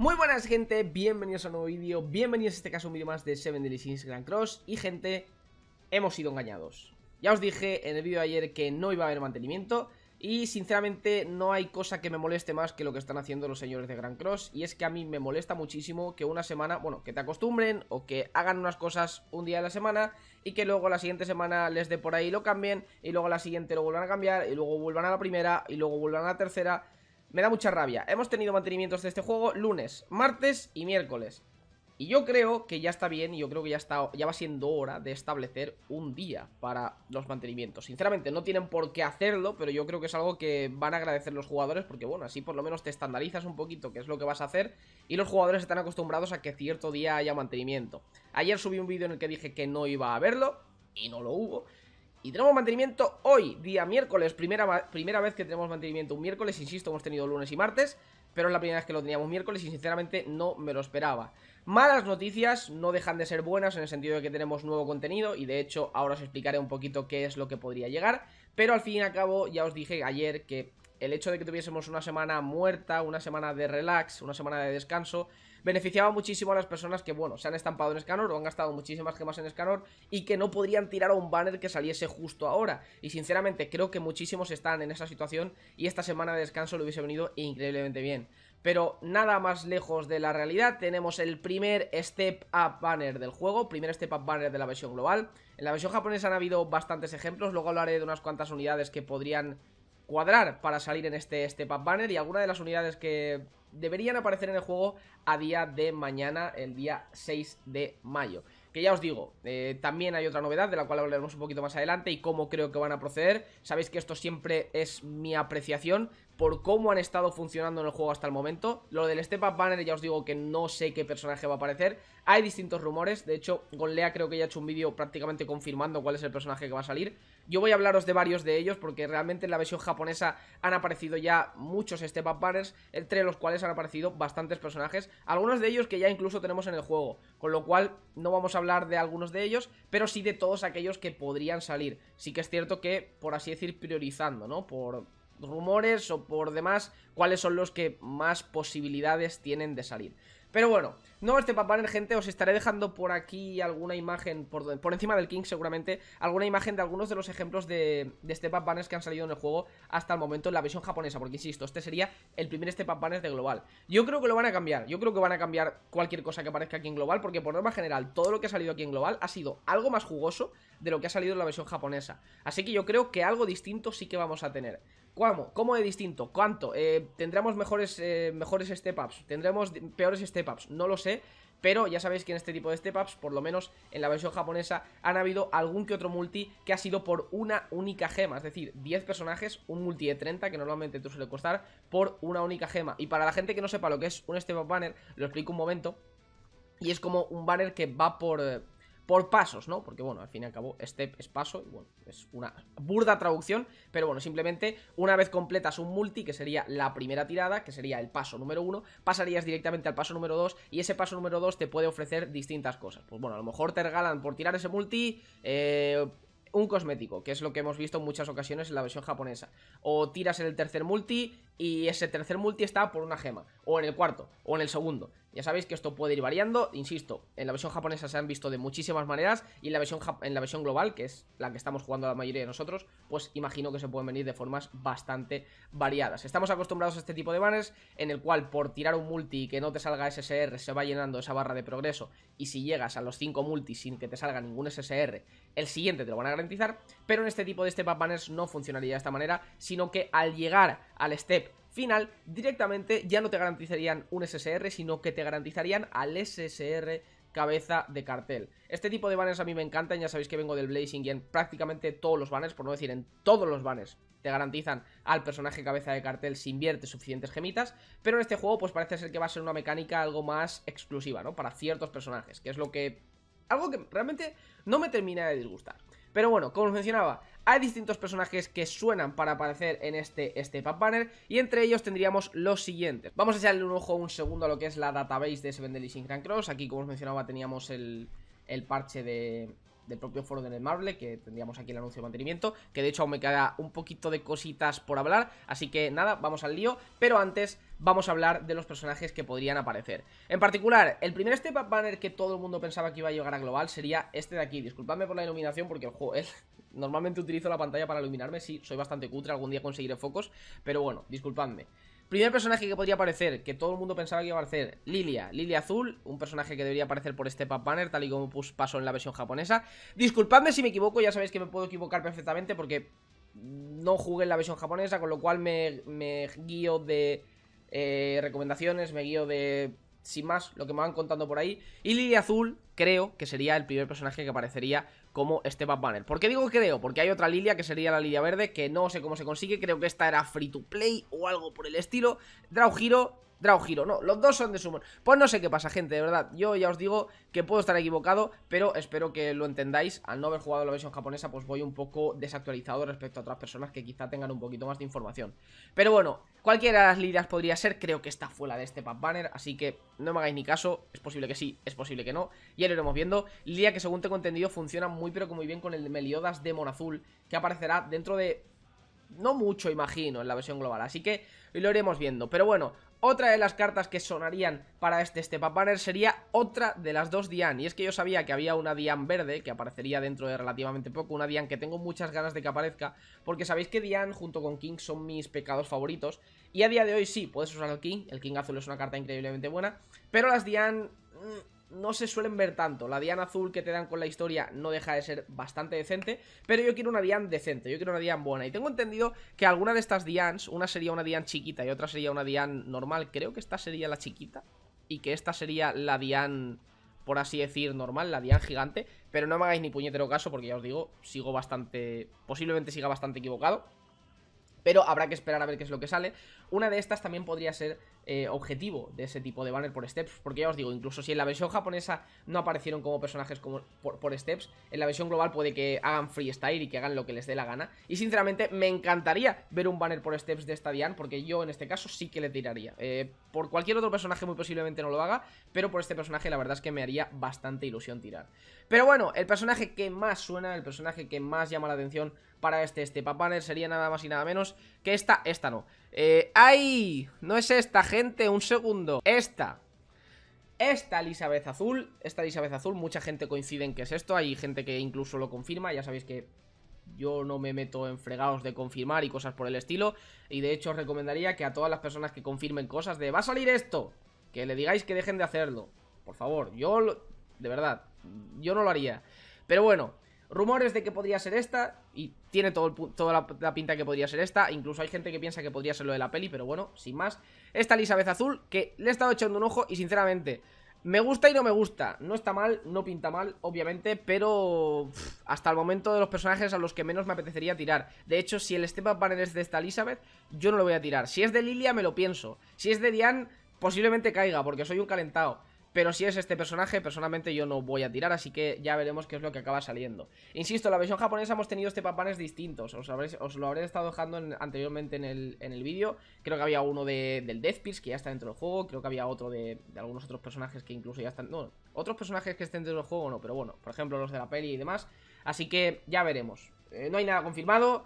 Muy buenas gente, bienvenidos a un nuevo vídeo, bienvenidos a este caso un vídeo más de Seven Deadly Grand Cross Y gente, hemos sido engañados Ya os dije en el vídeo de ayer que no iba a haber mantenimiento Y sinceramente no hay cosa que me moleste más que lo que están haciendo los señores de Grand Cross Y es que a mí me molesta muchísimo que una semana, bueno, que te acostumbren O que hagan unas cosas un día de la semana Y que luego la siguiente semana les dé por ahí y lo cambien Y luego la siguiente lo vuelvan a cambiar Y luego vuelvan a la primera Y luego vuelvan a la tercera me da mucha rabia. Hemos tenido mantenimientos de este juego lunes, martes y miércoles. Y yo creo que ya está bien, y yo creo que ya, está, ya va siendo hora de establecer un día para los mantenimientos. Sinceramente, no tienen por qué hacerlo, pero yo creo que es algo que van a agradecer los jugadores, porque bueno, así por lo menos te estandarizas un poquito qué es lo que vas a hacer, y los jugadores están acostumbrados a que cierto día haya mantenimiento. Ayer subí un vídeo en el que dije que no iba a verlo, y no lo hubo, tenemos mantenimiento hoy, día miércoles, primera, primera vez que tenemos mantenimiento un miércoles, insisto, hemos tenido lunes y martes, pero es la primera vez que lo teníamos miércoles y sinceramente no me lo esperaba. Malas noticias no dejan de ser buenas en el sentido de que tenemos nuevo contenido y de hecho ahora os explicaré un poquito qué es lo que podría llegar, pero al fin y al cabo ya os dije ayer que el hecho de que tuviésemos una semana muerta, una semana de relax, una semana de descanso, beneficiaba muchísimo a las personas que, bueno, se han estampado en Escanor o han gastado muchísimas gemas en Escanor y que no podrían tirar a un banner que saliese justo ahora. Y sinceramente, creo que muchísimos están en esa situación y esta semana de descanso le hubiese venido increíblemente bien. Pero nada más lejos de la realidad, tenemos el primer Step Up Banner del juego, primer Step Up Banner de la versión global. En la versión japonesa han habido bastantes ejemplos, luego hablaré de unas cuantas unidades que podrían cuadrar para salir en este step up banner y alguna de las unidades que deberían aparecer en el juego a día de mañana, el día 6 de mayo. Que ya os digo, eh, también hay otra novedad de la cual hablaremos un poquito más adelante y cómo creo que van a proceder. Sabéis que esto siempre es mi apreciación por cómo han estado funcionando en el juego hasta el momento. Lo del Step Up Banner ya os digo que no sé qué personaje va a aparecer. Hay distintos rumores, de hecho Gonlea creo que ya ha hecho un vídeo prácticamente confirmando cuál es el personaje que va a salir. Yo voy a hablaros de varios de ellos porque realmente en la versión japonesa han aparecido ya muchos step up banners, entre los cuales han aparecido bastantes personajes, algunos de ellos que ya incluso tenemos en el juego, con lo cual no vamos a hablar de algunos de ellos, pero sí de todos aquellos que podrían salir. Sí que es cierto que, por así decir, priorizando, ¿no? Por rumores o por demás, cuáles son los que más posibilidades tienen de salir. Pero bueno, no este Banner, gente, os estaré dejando por aquí alguna imagen, por, encima del King seguramente, alguna imagen de algunos de los ejemplos de, de step up banners que han salido en el juego hasta el momento en la versión japonesa, porque insisto, este sería el primer step up banner de global. Yo creo que lo van a cambiar, yo creo que van a cambiar cualquier cosa que aparezca aquí en global, porque por norma general todo lo que ha salido aquí en global ha sido algo más jugoso de lo que ha salido en la versión japonesa. Así que yo creo que algo distinto sí que vamos a tener. ¿Cómo? ¿Cómo de distinto? ¿Cuánto? Eh, ¿Tendremos mejores, eh, mejores step-ups? ¿Tendremos peores step-ups? No lo sé, pero ya sabéis que en este tipo de step-ups, por lo menos en la versión japonesa, han habido algún que otro multi que ha sido por una única gema. Es decir, 10 personajes, un multi de 30, que normalmente tú suele costar, por una única gema. Y para la gente que no sepa lo que es un step-up banner, lo explico un momento. Y es como un banner que va por eh, por pasos, ¿no? Porque bueno, al fin y al cabo, step es paso, y bueno, es una burda traducción, pero bueno, simplemente una vez completas un multi, que sería la primera tirada, que sería el paso número uno, pasarías directamente al paso número 2 y ese paso número dos te puede ofrecer distintas cosas. Pues bueno, a lo mejor te regalan por tirar ese multi, eh, un cosmético, que es lo que hemos visto en muchas ocasiones en la versión japonesa. O tiras en el tercer multi y ese tercer multi está por una gema o en el cuarto, o en el segundo. Ya sabéis que esto puede ir variando, insisto, en la versión japonesa se han visto de muchísimas maneras y en la versión, en la versión global, que es la que estamos jugando la mayoría de nosotros, pues imagino que se pueden venir de formas bastante variadas. Estamos acostumbrados a este tipo de banners en el cual por tirar un multi y que no te salga SSR se va llenando esa barra de progreso y si llegas a los 5 multis sin que te salga ningún SSR, el siguiente te lo van a garantizar, pero en este tipo de step up banners no funcionaría de esta manera, sino que al llegar al step final, directamente ya no te garantizarían un SSR, sino que te garantizarían al SSR cabeza de cartel. Este tipo de banners a mí me encantan, ya sabéis que vengo del Blazing y en prácticamente todos los banners, por no decir en todos los banners, te garantizan al personaje cabeza de cartel si invierte suficientes gemitas, pero en este juego pues parece ser que va a ser una mecánica algo más exclusiva, ¿no? Para ciertos personajes, que es lo que... Algo que realmente no me termina de disgustar. Pero bueno, como os mencionaba, hay distintos personajes que suenan para aparecer en este Step up banner y entre ellos tendríamos los siguientes. Vamos a echarle un ojo un segundo a lo que es la database de Seven Deadly Sin Grand Cross. Aquí, como os mencionaba, teníamos el, parche del propio foro de Marble, que tendríamos aquí el anuncio de mantenimiento, que de hecho aún me queda un poquito de cositas por hablar, así que nada, vamos al lío, pero antes vamos a hablar de los personajes que podrían aparecer. En particular, el primer step up banner que todo el mundo pensaba que iba a llegar a global sería este de aquí, disculpadme por la iluminación porque el juego, es... Normalmente utilizo la pantalla para iluminarme, sí, soy bastante cutre, algún día conseguiré focos, pero bueno, disculpadme. Primer personaje que podría aparecer, que todo el mundo pensaba que iba a aparecer, Lilia, Lilia Azul, un personaje que debería aparecer por este papaner banner, tal y como pasó en la versión japonesa. Disculpadme si me equivoco, ya sabéis que me puedo equivocar perfectamente porque no jugué en la versión japonesa, con lo cual me, guío de eh, recomendaciones, me guío de sin más, lo que me van contando por ahí. Y Lilia Azul, creo que sería el primer personaje que aparecería como este Bad Banner. ¿Por qué digo creo? Porque hay otra Lilia que sería la Lilia Verde, que no sé cómo se consigue, creo que esta era free to play o algo por el estilo. Draugiro Draugiro, no, los dos son de Summon Pues no sé qué pasa, gente, de verdad Yo ya os digo que puedo estar equivocado Pero espero que lo entendáis Al no haber jugado la versión japonesa Pues voy un poco desactualizado respecto a otras personas Que quizá tengan un poquito más de información Pero bueno, cualquiera de las líneas podría ser Creo que está fuera de este pack banner Así que no me hagáis ni caso Es posible que sí, es posible que no Ya lo iremos viendo Lidia que según tengo entendido funciona muy pero que muy bien Con el Meliodas Demon Azul Que aparecerá dentro de no mucho, imagino, en la versión global. Así que lo iremos viendo. Pero bueno, otra de las cartas que sonarían para este Step Banner sería otra de las dos Dian. Y es que yo sabía que había una Dian verde que aparecería dentro de relativamente poco. Una Dian que tengo muchas ganas de que aparezca. Porque sabéis que Dian junto con King son mis pecados favoritos. Y a día de hoy sí, puedes usar el King. El King azul es una carta increíblemente buena. Pero las Dian... Mm, no se suelen ver tanto. La Dian azul que te dan con la historia no deja de ser bastante decente, pero yo quiero una Dian decente, yo quiero una Dian buena. Y tengo entendido que alguna de estas Dians, una sería una Dian chiquita y otra sería una Dian normal, creo que esta sería la chiquita y que esta sería la Dian, por así decir, normal, la Dian gigante. Pero no me hagáis ni puñetero caso porque ya os digo, sigo bastante, posiblemente siga bastante equivocado. Pero habrá que esperar a ver qué es lo que sale. Una de estas también podría ser eh, objetivo de ese tipo de banner por steps. Porque ya os digo, incluso si en la versión japonesa no aparecieron como personajes como por, steps, en la versión global puede que hagan freestyle y que hagan lo que les dé la gana. Y sinceramente me encantaría ver un banner por steps de esta Diane, porque yo en este caso sí que le tiraría. Eh, por cualquier otro personaje muy posiblemente no lo haga, pero por este personaje la verdad es que me haría bastante ilusión tirar. Pero bueno, el personaje que más suena, el personaje que más llama la atención para este Step Up Banner sería nada más y nada menos que esta, esta no. Eh, ¡Ay! No es esta, gente, un segundo Esta Esta Elizabeth Azul Esta Elizabeth Azul, mucha gente coincide en que es esto Hay gente que incluso lo confirma, ya sabéis que yo no me meto en fregados de confirmar y cosas por el estilo Y de hecho os recomendaría que a todas las personas que confirmen cosas de ¡Va a salir esto! Que le digáis que dejen de hacerlo Por favor, yo... De verdad, yo no lo haría Pero bueno, Rumores de que podría ser esta, y tiene todo toda la, pinta que podría ser esta. Incluso hay gente que piensa que podría ser lo de la peli, pero bueno, sin más. Esta Elizabeth Azul, que le he estado echando un ojo y sinceramente, me gusta y no me gusta. No está mal, no pinta mal, obviamente, pero hasta el momento de los personajes a los que menos me apetecería tirar. De hecho, si el Step Up Banner es de esta Elizabeth, yo no lo voy a tirar. Si es de Lilia, me lo pienso. Si es de Diane, posiblemente caiga, porque soy un calentado. Pero si es este personaje, personalmente yo no voy a tirar, así que ya veremos qué es lo que acaba saliendo. Insisto, en la versión japonesa hemos tenido este papanes distintos, os, os lo habré estado dejando anteriormente en el, vídeo. Creo que había uno de, del Death Pierce, que ya está dentro del juego, creo que había otro de, algunos otros personajes que incluso ya están... No, otros personajes que estén dentro del juego no, pero bueno, por ejemplo los de la peli y demás. Así que ya veremos. Eh, no hay nada confirmado,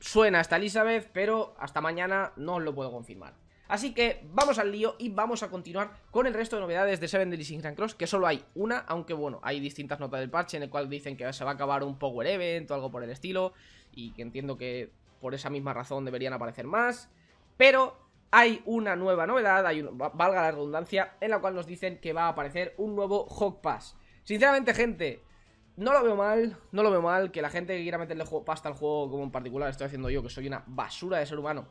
suena hasta Elizabeth, pero hasta mañana no os lo puedo confirmar. Así que vamos al lío y vamos a continuar con el resto de novedades de Seven Deadly Sins Grand Cross, que solo hay una, aunque bueno, hay distintas notas del parche en el cual dicen que se va a acabar un Power Event o algo por el estilo, y que entiendo que por esa misma razón deberían aparecer más, pero hay una nueva novedad, hay valga la redundancia, en la cual nos dicen que va a aparecer un nuevo Hog Pass. Sinceramente, gente, no lo veo mal, no lo veo mal, que la gente que quiera meterle juego, pasta al juego, como en particular estoy haciendo yo, que soy una basura de ser humano,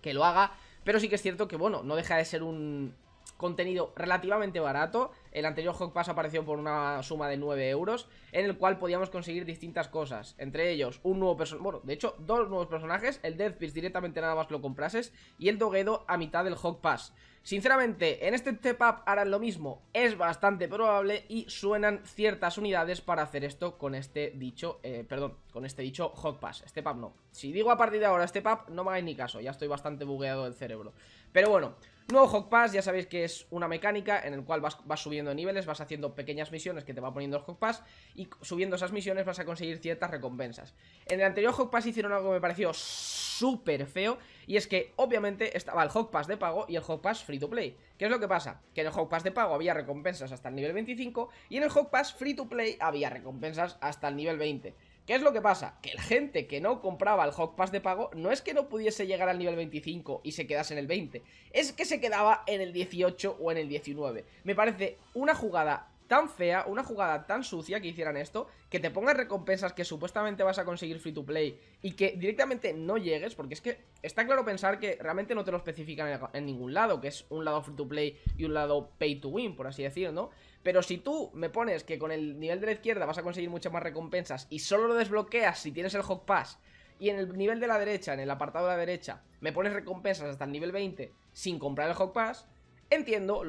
que lo haga, pero sí que es cierto que, bueno, no deja de ser un, contenido relativamente barato. El anterior Hog Pass apareció por una suma de 9 euros, en el cual podíamos conseguir distintas cosas. Entre ellos, un nuevo personaje, bueno, de hecho, dos nuevos personajes, el Beast directamente nada más lo comprases, y el Doguedo a mitad del Hog Pass. Sinceramente, en este step up harán lo mismo, es bastante probable y suenan ciertas unidades para hacer esto con este dicho, eh, perdón, con este dicho Hog Pass, step up no. Si digo a partir de ahora step up, no me hagáis ni caso, ya estoy bastante bugueado del cerebro. Pero bueno, Nuevo Hawk Pass, ya sabéis que es una mecánica en el cual vas, subiendo niveles, vas haciendo pequeñas misiones que te va poniendo el Hawk Pass y subiendo esas misiones vas a conseguir ciertas recompensas. En el anterior Hawk Pass hicieron algo que me pareció súper feo y es que obviamente estaba el Hawk Pass de pago y el Hawk Pass free to play. ¿Qué es lo que pasa? Que en el Hawk Pass de pago había recompensas hasta el nivel 25 y en el Hawk Pass free to play había recompensas hasta el nivel 20. ¿Qué es lo que pasa? Que la gente que no compraba el Hawk Pass de pago no es que no pudiese llegar al nivel 25 y se quedase en el 20, es que se quedaba en el 18 o en el 19. Me parece una jugada tan fea, una jugada tan sucia que hicieran esto, que te pongas recompensas que supuestamente vas a conseguir free to play y que directamente no llegues, porque es que está claro pensar que realmente no te lo especifican en, ningún lado, que es un lado free to play y un lado pay to win, por así decirlo, ¿no? Pero si tú me pones que con el nivel de la izquierda vas a conseguir muchas más recompensas y solo lo desbloqueas si tienes el Hog Pass y en el nivel de la derecha, en el apartado de la derecha, me pones recompensas hasta el nivel 20 sin comprar el Hog Pass, entiendo,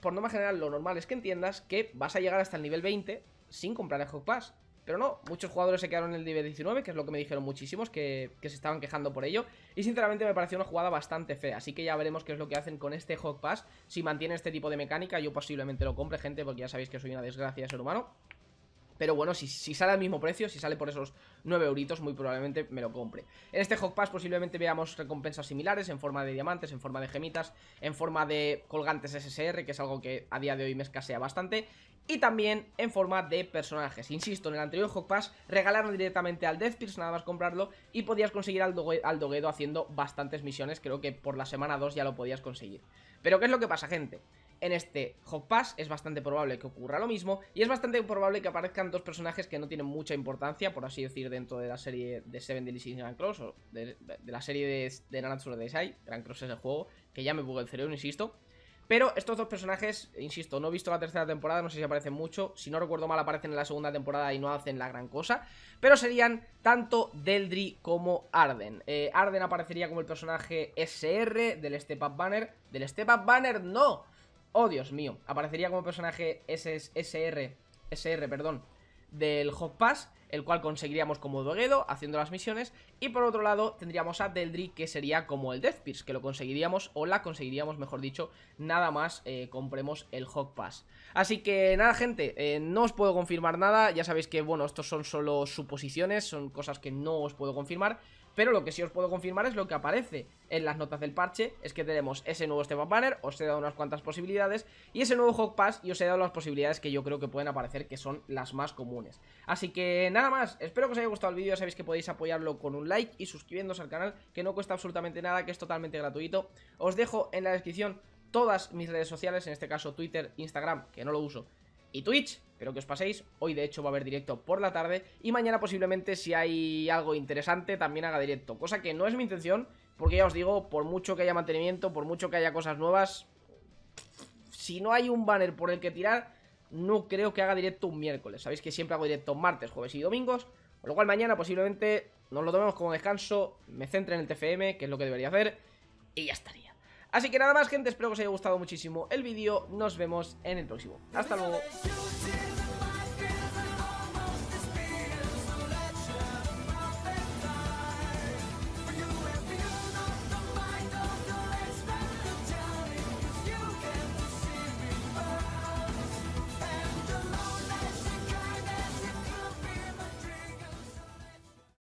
por norma general lo normal es que entiendas que vas a llegar hasta el nivel 20 sin comprar el Hog Pass. Pero no, muchos jugadores se quedaron en el nivel 19, que es lo que me dijeron muchísimos, que, se estaban quejando por ello. Y sinceramente me pareció una jugada bastante fea, así que ya veremos qué es lo que hacen con este Hawk Pass. Si mantiene este tipo de mecánica, yo posiblemente lo compre, gente, porque ya sabéis que soy una desgracia de ser humano. Pero bueno, si, sale al mismo precio, si sale por esos 9 euritos, muy probablemente me lo compre. En este Hawk Pass posiblemente veamos recompensas similares en forma de diamantes, en forma de gemitas, en forma de colgantes SSR, que es algo que a día de hoy me escasea bastante. Y también en forma de personajes. Insisto, en el anterior Hawk Pass regalaron directamente al Death Pierce, nada más comprarlo, y podías conseguir al, Doguedo haciendo bastantes misiones. Creo que por la semana 2 ya lo podías conseguir. Pero ¿qué es lo que pasa, gente? en este Hog Pass es bastante probable que ocurra lo mismo y es bastante probable que aparezcan dos personajes que no tienen mucha importancia, por así decir, dentro de la serie de Seven Deadly Sins Grand Cross o de, la serie de, de Nanatsu no Desai, Grand Cross es el juego, que ya me bugue el cerebro, insisto. Pero estos dos personajes, insisto, no he visto la tercera temporada, no sé si aparecen mucho. Si no recuerdo mal, aparecen en la segunda temporada y no hacen la gran cosa. Pero serían tanto Deldry como Arden. Eh, Arden aparecería como el personaje SR del Step Up Banner. Del Step Up Banner no, ¡Oh, Dios mío! Aparecería como personaje SSR. SR, SR, perdón, del Hot Pass el cual conseguiríamos como doguedo, haciendo las misiones. Y por otro lado tendríamos a Deldry, que sería como el Death Pierce, que lo conseguiríamos, o la conseguiríamos, mejor dicho, nada más eh, compremos el Hog Pass. Así que nada, gente, eh, no os puedo confirmar nada, ya sabéis que, bueno, estos son solo suposiciones, son cosas que no os puedo confirmar. Pero lo que sí os puedo confirmar es lo que aparece en las notas del parche, es que tenemos ese nuevo Step Up Banner, os he dado unas cuantas posibilidades, y ese nuevo Hog Pass y os he dado las posibilidades que yo creo que pueden aparecer, que son las más comunes. Así que nada nada más, espero que os haya gustado el vídeo, sabéis que podéis apoyarlo con un like y suscribiéndose al canal, que no cuesta absolutamente nada, que es totalmente gratuito. Os dejo en la descripción todas mis redes sociales, en este caso Twitter, Instagram, que no lo uso, y Twitch. Espero que os paséis. Hoy de hecho va a haber directo por la tarde y mañana posiblemente si hay algo interesante también haga directo. Cosa que no es mi intención porque ya os digo, por mucho que haya mantenimiento, por mucho que haya cosas nuevas, si no hay un banner por el que tirar, no creo que haga directo un miércoles. Sabéis que siempre hago directo martes, jueves y domingos. Con lo cual mañana posiblemente nos lo tomemos como descanso, me centre en el TFM, que es lo que debería hacer, y ya estaría. Así que nada más, gente, espero que os haya gustado muchísimo el vídeo. Nos vemos en el próximo. Hasta luego.